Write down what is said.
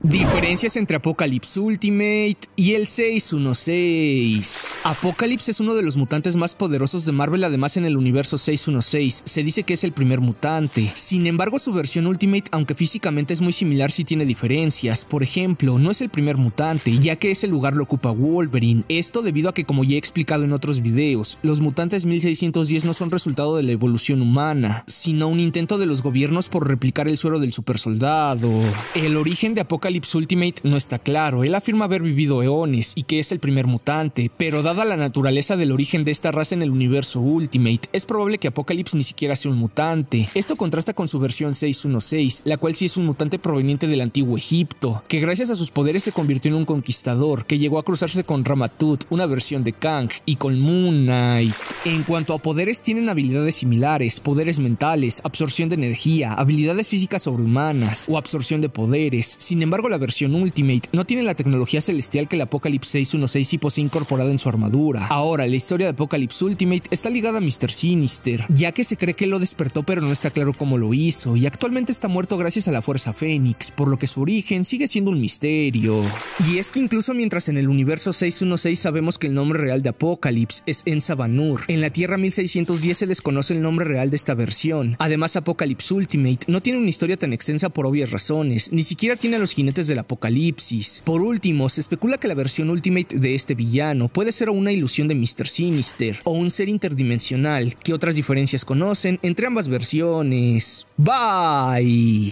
Diferencias entre Apocalypse Ultimate y el 616. Apocalypse es uno de los mutantes más poderosos de Marvel, además en el universo 616. Se dice que es el primer mutante. Sin embargo, su versión Ultimate, aunque físicamente es muy similar, sí tiene diferencias. Por ejemplo, no es el primer mutante, ya que ese lugar lo ocupa Wolverine. Esto debido a que, como ya he explicado en otros videos, los mutantes 1610 no son resultado de la evolución humana, sino un intento de los gobiernos por replicar el suero del supersoldado. El origen de Apocalypse Apocalypse Ultimate no está claro, él afirma haber vivido eones y que es el primer mutante, pero dada la naturaleza del origen de esta raza en el universo Ultimate, es probable que Apocalypse ni siquiera sea un mutante. Esto contrasta con su versión 616, la cual sí es un mutante proveniente del antiguo Egipto, que gracias a sus poderes se convirtió en un conquistador, que llegó a cruzarse con Ramatut, una versión de Kang, y con Moon Knight. En cuanto a poderes, tienen habilidades similares, poderes mentales, absorción de energía, habilidades físicas sobrehumanas o absorción de poderes. Sin embargo, la versión Ultimate no tiene la tecnología celestial que el Apocalypse 616 y posee incorporada en su armadura. Ahora, la historia de Apocalypse Ultimate está ligada a Mr. Sinister, ya que se cree que lo despertó pero no está claro cómo lo hizo, y actualmente está muerto gracias a la Fuerza Fénix, por lo que su origen sigue siendo un misterio. Y es que incluso mientras en el universo 616 sabemos que el nombre real de Apocalypse es Ensa Banur, en la Tierra 1610 se desconoce el nombre real de esta versión. Además, Apocalypse Ultimate no tiene una historia tan extensa por obvias razones, ni siquiera tiene a los jinetes del apocalipsis. Por último, se especula que la versión Ultimate de este villano puede ser una ilusión de Mr. Sinister o un ser interdimensional. que otras diferencias conocen entre ambas versiones? Bye.